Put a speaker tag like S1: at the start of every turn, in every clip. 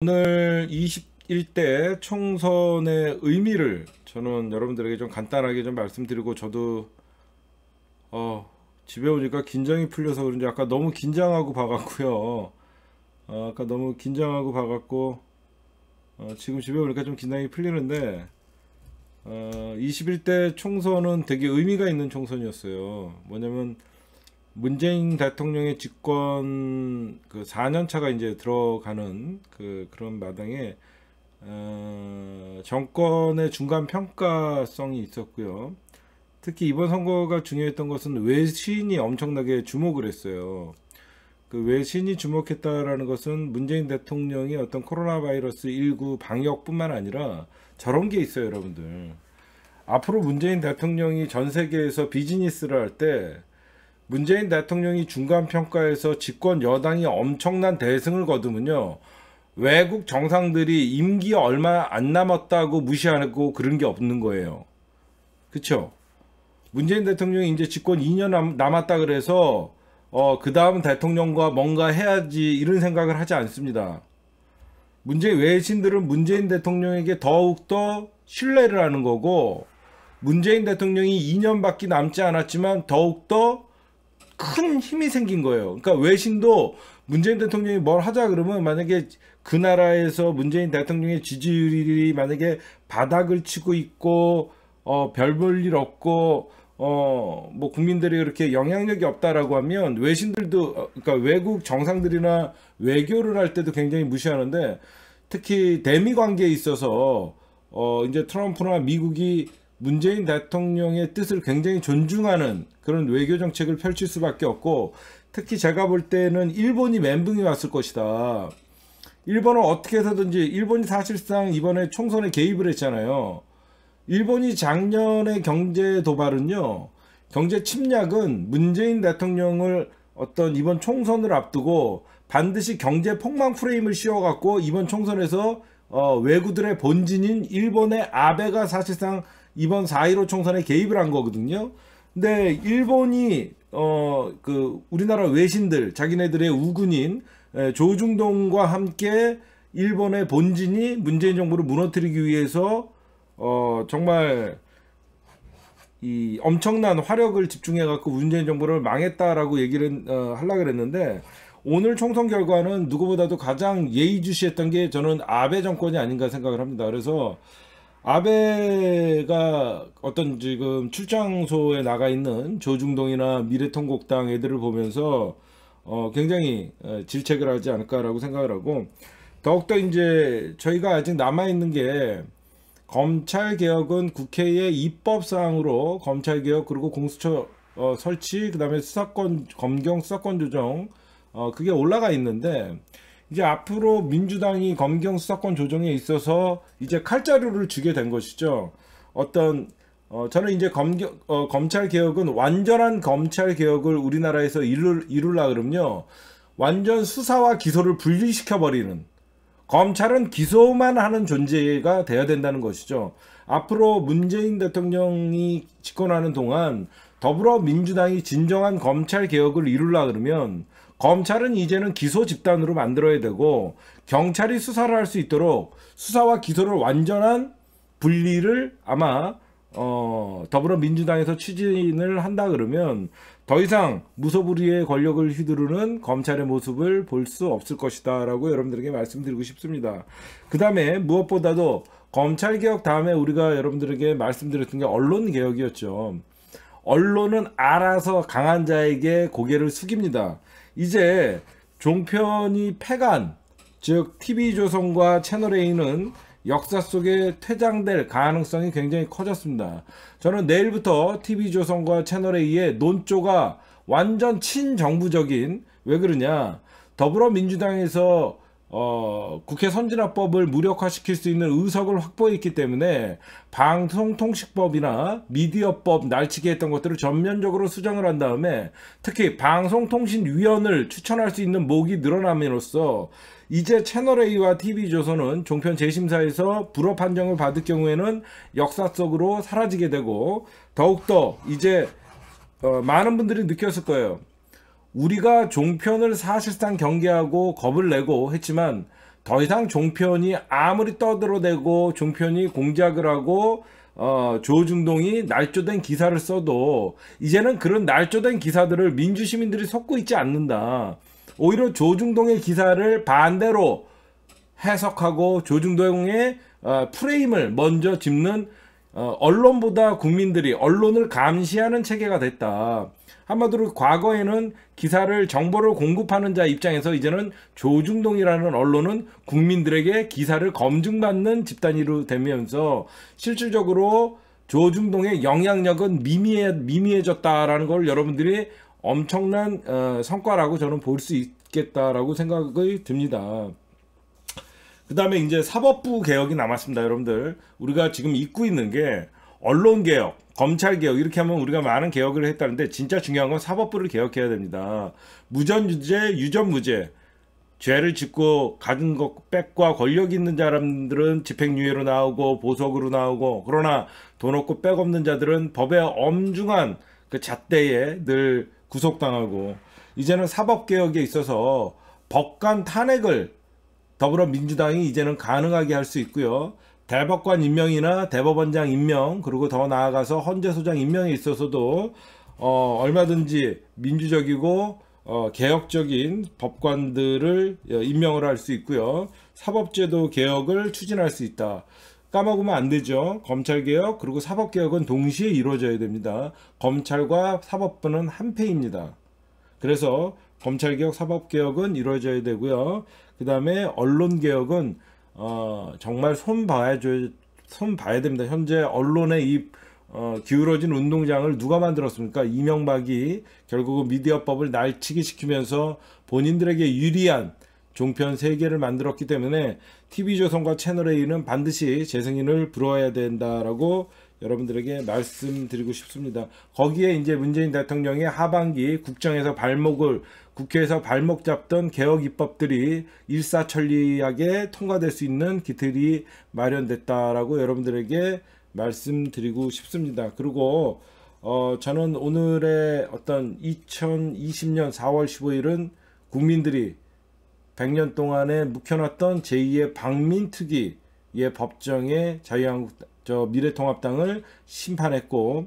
S1: 오늘 21대 총선의 의미를 저는 여러분들에게 좀 간단하게 좀 말씀드리고 저도 어 집에 오니까 긴장이 풀려서 그런지 아까 너무 긴장하고 봐갖고요 어, 아까 너무 긴장하고 봐갖고 어, 지금 집에 오니까 좀 긴장이 풀리는데 어, 21대 총선은 되게 의미가 있는 총선이었어요 뭐냐면 문재인 대통령의 집권 그 4년 차가 이제 들어가는 그 그런 마당에 어, 정권의 중간 평가성이 있었고요. 특히 이번 선거가 중요했던 것은 외신이 엄청나게 주목을 했어요. 그 외신이 주목했다라는 것은 문재인 대통령이 어떤 코로나 바이러스 19 방역뿐만 아니라 저런 게 있어요, 여러분들. 앞으로 문재인 대통령이 전 세계에서 비즈니스를 할때 문재인 대통령이 중간 평가에서 집권 여당이 엄청난 대승을 거두면요. 외국 정상들이 임기 얼마 안 남았다고 무시하고 그런 게 없는 거예요. 그쵸 문재인 대통령이 이제 집권 2년 남았다 그래서 어, 그 다음 대통령과 뭔가 해야지 이런 생각을 하지 않습니다. 문재인 외신들은 문재인 대통령에게 더욱더 신뢰를 하는 거고 문재인 대통령이 2년밖에 남지 않았지만 더욱더 큰 힘이 생긴 거예요. 그러니까 외신도 문재인 대통령이 뭘 하자 그러면 만약에 그 나라에서 문재인 대통령의 지지율이 만약에 바닥을 치고 있고 어, 별 볼 일 없고 어, 뭐 국민들이 그렇게 영향력이 없다라고 하면 외신들도 어, 그러니까 외국 정상들이나 외교를 할 때도 굉장히 무시하는데 특히 대미 관계에 있어서 어, 이제 트럼프나 미국이 문재인 대통령의 뜻을 굉장히 존중하는 그런 외교 정책을 펼칠 수밖에 없고 특히 제가 볼 때는 일본이 멘붕이 왔을 것이다. 일본은 어떻게 해서든지 일본이 사실상 이번에 총선에 개입을 했잖아요. 일본이 작년에 경제 도발은요. 경제 침략은 문재인 대통령을 어떤 이번 총선을 앞두고 반드시 경제 폭망 프레임을 씌워갖고 이번 총선에서 어, 외구들의 본진인 일본의 아베가 사실상 이번 4.15 총선에 개입을 한 거거든요. 근데 일본이 어 그 우리나라 외신들 자기네들의 우군인 조중동과 함께 일본의 본진이 문재인 정부를 무너뜨리기 위해서 어 정말 이 엄청난 화력을 집중해 갖고 문재인 정부를 망했다라고 얘기를 어, 하려고 그랬는데 오늘 총선 결과는 누구보다도 가장 예의주시했던 게 저는 아베 정권이 아닌가 생각을 합니다. 그래서 아베가 어떤 지금 출장소에 나가 있는 조중동이나 미래통곡당 애들을 보면서 어 굉장히 어, 질책을 하지 않을까라고 생각을 하고 더욱더 이제 저희가 아직 남아 있는 게 검찰 개혁은 국회의 입법 사항으로 검찰 개혁 그리고 공수처 어, 설치 그다음에 수사권 검경 수사권 조정 어, 그게 올라가 있는데 이제 앞으로 민주당이 검경 수사권 조정에 있어서 이제 칼자루를 주게 된 것이죠. 어떤 어, 저는 이제 검경, 어, 검찰 개혁은 완전한 검찰 개혁을 우리나라에서 이룰, 이룰라 그러요 완전 수사와 기소를 분리시켜버리는 검찰은 기소만 하는 존재가 돼야 된다는 것이죠. 앞으로 문재인 대통령이 집권하는 동안 더불어민주당이 진정한 검찰 개혁을 이룰라 그러면 검찰은 이제는 기소 집단으로 만들어야 되고 경찰이 수사를 할 수 있도록 수사와 기소를 완전한 분리를 아마 어, 더불어민주당에서 추진을 한다 그러면 더 이상 무소불위의 권력을 휘두르는 검찰의 모습을 볼 수 없을 것이다 라고 여러분들에게 말씀드리고 싶습니다. 그 다음에 무엇보다도 검찰개혁 다음에 우리가 여러분들에게 말씀드렸던 게 언론개혁이었죠. 언론은 알아서 강한 자에게 고개를 숙입니다. 이제 종편이 폐간, 즉 TV조선과 채널A는 역사 속에 퇴장될 가능성이 굉장히 커졌습니다. 저는 내일부터 TV조선과 채널A의 논조가 완전 친정부적인 왜 그러냐 더불어민주당에서 어, 국회 선진화법을 무력화시킬 수 있는 의석을 확보했기 때문에 방송통신법이나 미디어법 날치기 했던 것들을 전면적으로 수정을 한 다음에 특히 방송통신위원을 추천할 수 있는 목이 늘어남으로써 이제 채널A와 TV조선은 종편 재심사에서 불허 판정을 받을 경우에는 역사 속으로 사라지게 되고 더욱더 이제 어, 많은 분들이 느꼈을 거예요. 우리가 종편을 사실상 경계하고 겁을 내고 했지만 더 이상 종편이 아무리 떠들어대고 종편이 공작을 하고 어, 조중동이 날조된 기사를 써도 이제는 그런 날조된 기사들을 민주 시민들이 속고 있지 않는다. 오히려 조중동의 기사를 반대로 해석하고 조중동의 어, 프레임을 먼저 짚는 어, 언론보다 국민들이 언론을 감시하는 체계가 됐다. 한마디로 과거에는 기사를 정보를 공급하는 자 입장에서 이제는 조중동이라는 언론은 국민들에게 기사를 검증받는 집단으로 되면서 실질적으로 조중동의 영향력은 미미해, 미미해졌다라는 걸 여러분들이 엄청난 어, 성과라고 저는 볼 수 있겠다라고 생각이 듭니다. 그 다음에 이제 사법부 개혁이 남았습니다, 여러분들. 우리가 지금 잊고 있는 게 언론 개혁, 검찰 개혁 이렇게 하면 우리가 많은 개혁을 했다는데 진짜 중요한 건 사법부를 개혁해야 됩니다. 무전유죄, 유전무죄. 죄를 짓고 가진 것 백과 권력 있는 사람들은 집행유예로 나오고 보석으로 나오고 그러나 돈 없고 빽 없는 자들은 법에 엄중한 그 잣대에 늘 구속당하고 이제는 사법개혁에 있어서 법관 탄핵을 더불어민주당이 이제는 가능하게 할 수 있고요. 대법관 임명이나 대법원장 임명 그리고 더 나아가서 헌재소장 임명에 있어서도 어, 얼마든지 민주적이고 어, 개혁적인 법관들을 예, 임명을 할 수 있고요. 사법제도 개혁을 추진할 수 있다. 까먹으면 안 되죠. 검찰개혁 그리고 사법개혁은 동시에 이루어져야 됩니다. 검찰과 사법부는 한패입니다. 그래서 검찰개혁, 사법개혁은 이루어져야 되고요. 그 다음에 언론개혁은 어, 정말 손 봐야죠. 손 봐야 됩니다. 현재 언론의 이 어, 기울어진 운동장을 누가 만들었습니까? 이명박이 결국은 미디어법을 날치기 시키면서 본인들에게 유리한 종편 세계를 만들었기 때문에 TV조선과 채널A는 반드시 재승인을 불허해야 된다라고 여러분들에게 말씀드리고 싶습니다. 거기에 이제 문재인 대통령의 하반기 국정에서 발목을 국회에서 발목 잡던 개혁 입법들이 일사천리하게 통과될 수 있는 기틀이 마련됐다라고 여러분들에게 말씀드리고 싶습니다. 그리고 어 저는 오늘의 어떤 2020년 4월 15일은 국민들이 100년 동안에 묵혀놨던 제2의 박민특위의 법정에 자유한국당 저 미래통합당을 심판했고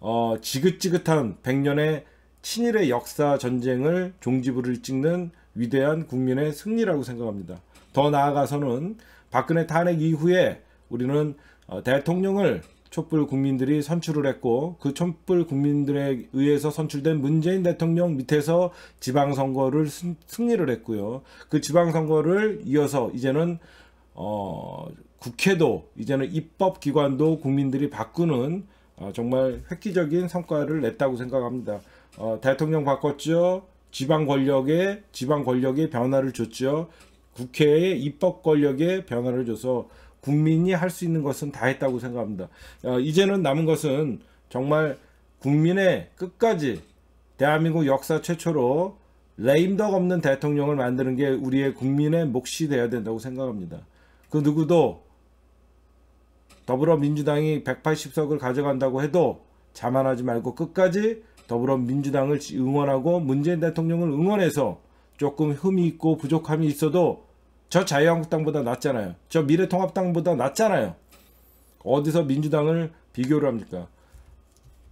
S1: 어, 지긋지긋한 100년의 친일의 역사 전쟁을 종지부를 찍는 위대한 국민의 승리라고 생각합니다. 더 나아가서는 박근혜 탄핵 이후에 우리는 어, 대통령을 촛불 국민들이 선출을 했고 그 촛불 국민들에 의해서 선출된 문재인 대통령 밑에서 지방선거를 승, 승리를 했고요. 그 지방선거를 이어서 이제는 어 국회도 이제는 입법기관도 국민들이 바꾸는 어, 정말 획기적인 성과를 냈다고 생각합니다. 어, 대통령 바꿨죠. 지방 권력의 지방 권력에 변화를 줬죠. 국회의 입법 권력의 변화를 줘서 국민이 할 수 있는 것은 다 했다고 생각합니다. 어, 이제는 남은 것은 정말 국민의 끝까지 대한민국 역사 최초로 레임덕 없는 대통령을 만드는 게 우리의 국민의 몫이 되어야 된다고 생각합니다. 그 누구도 더불어민주당이 180석을 가져간다고 해도 자만하지 말고 끝까지 더불어민주당을 응원하고 문재인 대통령을 응원해서 조금 흠이 있고 부족함이 있어도 저 자유한국당보다 낫잖아요. 저 미래통합당보다 낫잖아요. 어디서 민주당을 비교를 합니까?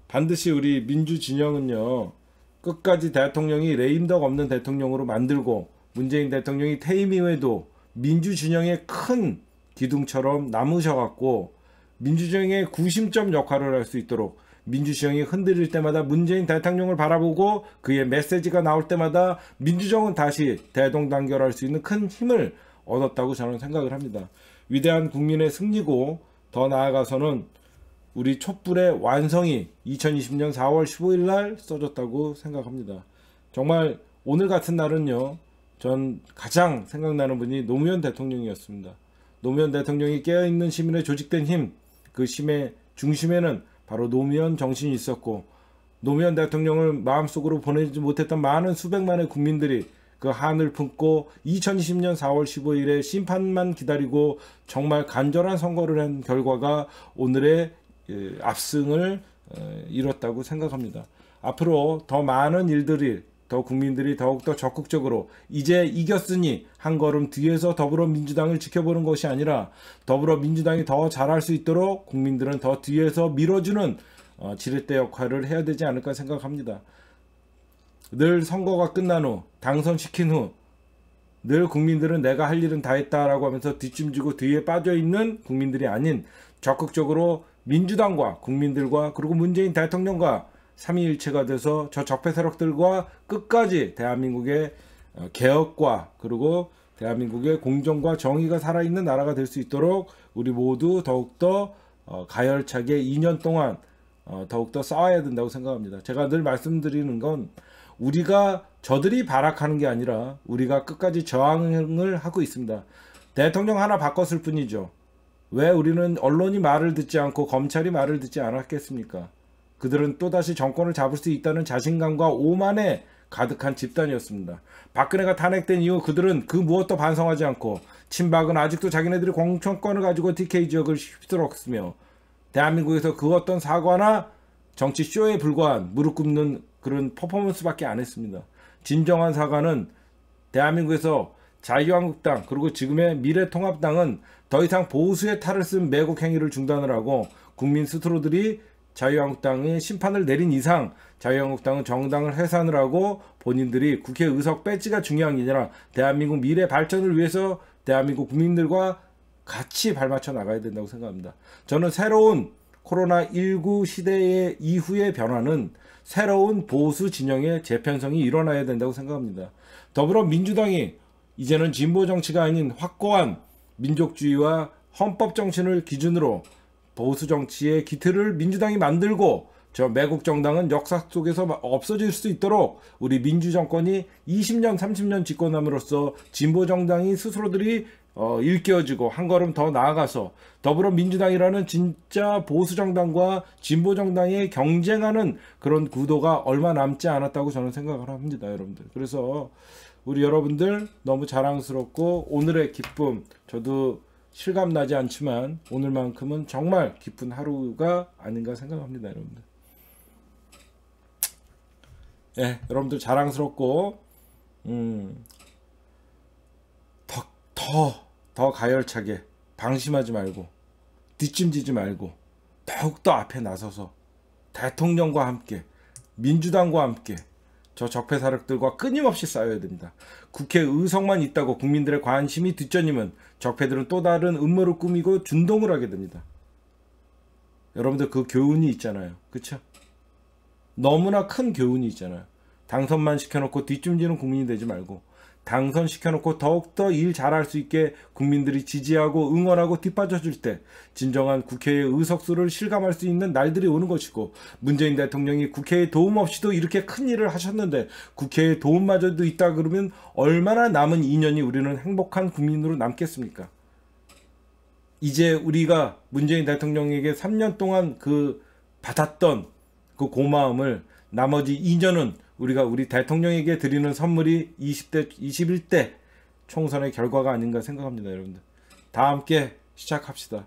S1: 반드시 우리 민주진영은요. 끝까지 대통령이 레임덕 없는 대통령으로 만들고 문재인 대통령이 퇴임 이후에도 민주진영의 큰 기둥처럼 남으셔갖고 민주정의 구심점 역할을 할 수 있도록 민주정이 흔들릴 때마다 문재인 대통령을 바라보고 그의 메시지가 나올 때마다 민주정은 다시 대동단결할 수 있는 큰 힘을 얻었다고 저는 생각을 합니다. 위대한 국민의 승리고 더 나아가서는 우리 촛불의 완성이 2020년 4월 15일 날 써졌다고 생각합니다. 정말 오늘 같은 날은요. 전 가장 생각나는 분이 노무현 대통령이었습니다. 노무현 대통령이 깨어있는 시민의 조직된 힘, 그 심의 중심에는 바로 노무현 정신이 있었고 노무현 대통령을 마음속으로 보내지 못했던 많은 수백만의 국민들이 그 한을 품고 2020년 4월 15일에 심판만 기다리고 정말 간절한 선거를 한 결과가 오늘의 압승을 이뤘다고 생각합니다. 앞으로 더 많은 일들이 더 국민들이 더욱더 적극적으로 이제 이겼으니 한 걸음 뒤에서 더불어민주당을 지켜보는 것이 아니라 더불어민주당이 더 잘할 수 있도록 국민들은 더 뒤에서 밀어주는 어, 지렛대 역할을 해야 되지 않을까 생각합니다. 늘 선거가 끝난 후 당선시킨 후 늘 국민들은 내가 할 일은 다 했다라고 하면서 뒷짐지고 뒤에 빠져 있는 국민들이 아닌 적극적으로 민주당과 국민들과 그리고 문재인 대통령과 삼위일체가 돼서 저 적폐 세력들과 끝까지 대한민국의 어, 개혁과 그리고 대한민국의 공정과 정의가 살아있는 나라가 될 수 있도록 우리 모두 더욱더 어, 가열차게 2년 동안 어, 더욱더 싸워야 된다고 생각합니다. 제가 늘 말씀드리는 건 우리가 저들이 발악하는 게 아니라 우리가 끝까지 저항을 하고 있습니다. 대통령 하나 바꿨을 뿐이죠. 왜 우리는 언론이 말을 듣지 않고 검찰이 말을 듣지 않았겠습니까? 그들은 또다시 정권을 잡을 수 있다는 자신감과 오만에 가득한 집단이었습니다. 박근혜가 탄핵된 이후 그들은 그 무엇도 반성하지 않고 친박은 아직도 자기네들이 공천권을 가지고 TK 지역을 휩쓸었으며 대한민국에서 그 어떤 사과나 정치 쇼에 불과한 무릎 꿇는 그런 퍼포먼스밖에 안 했습니다. 진정한 사과는 대한민국에서 자유한국당 그리고 지금의 미래통합당은 더 이상 보수의 탈을 쓴 매국 행위를 중단을 하고 국민 스스로들이 자유한국당이 심판을 내린 이상 자유한국당은 정당을 해산을 하고 본인들이 국회 의석 배지가 중요한 게 아니라 대한민국 미래 발전을 위해서 대한민국 국민들과 같이 발맞춰 나가야 된다고 생각합니다. 저는 새로운 코로나19 시대의 이후의 변화는 새로운 보수 진영의 재편성이 일어나야 된다고 생각합니다. 더불어 민주당이 이제는 진보 정치가 아닌 확고한 민족주의와 헌법 정신을 기준으로 보수 정치의 기틀을 민주당이 만들고 저 매국 정당은 역사 속에서 없어질 수 있도록 우리 민주 정권이 20년 30년 집권함으로써 진보 정당이 스스로들이 어, 일깨워지고 한 걸음 더 나아가서 더불어민주당이라는 진짜 보수 정당과 진보 정당의 경쟁하는 그런 구도가 얼마 남지 않았다고 저는 생각을 합니다, 여러분들. 그래서 우리 여러분들 너무 자랑스럽고 오늘의 기쁨 저도 실감나지 않지만 오늘만큼은 정말 기쁜 하루가 아닌가 생각합니다 여러분들 예 여러분들 자랑스럽고 음더 더 더 가열차게 방심하지 말고 뒷짐지지 말고 더욱더 앞에 나서서 대통령과 함께 민주당과 함께 저 적폐사력들과 끊임없이 싸워야 됩니다. 국회 의석만 있다고 국민들의 관심이 뒷전이면 적폐들은 또 다른 음모를 꾸미고 준동을 하게 됩니다. 여러분들 그 교훈이 있잖아요. 그쵸? 너무나 큰 교훈이 있잖아요. 당선만 시켜놓고 뒷짐지는 국민이 되지 말고 당선시켜놓고 더욱더 일 잘할 수 있게 국민들이 지지하고 응원하고 뒷받쳐줄 때 진정한 국회의 의석수를 실감할 수 있는 날들이 오는 것이고 문재인 대통령이 국회의 도움 없이도 이렇게 큰 일을 하셨는데 국회의 도움마저도 있다 그러면 얼마나 남은 2년이 우리는 행복한 국민으로 남겠습니까? 이제 우리가 문재인 대통령에게 3년 동안 그 받았던 그 고마움을 나머지 2년은 우리가 우리 대통령에게 드리는 선물이 20대 21대 총선의 결과가 아닌가 생각합니다, 여러분들. 다 함께 시작합시다.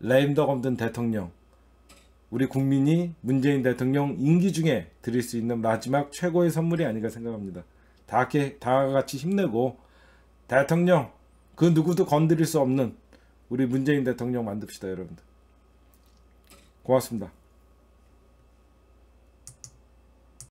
S1: 레임덕 없는 대통령. 우리 국민이 문재인 대통령 임기 중에 드릴 수 있는 마지막 최고의 선물이 아닌가 생각합니다. 다 함께 다 같이 힘내고 대통령 그 누구도 건드릴 수 없는 우리 문재인 대통령 만듭시다, 여러분들. 고맙습니다.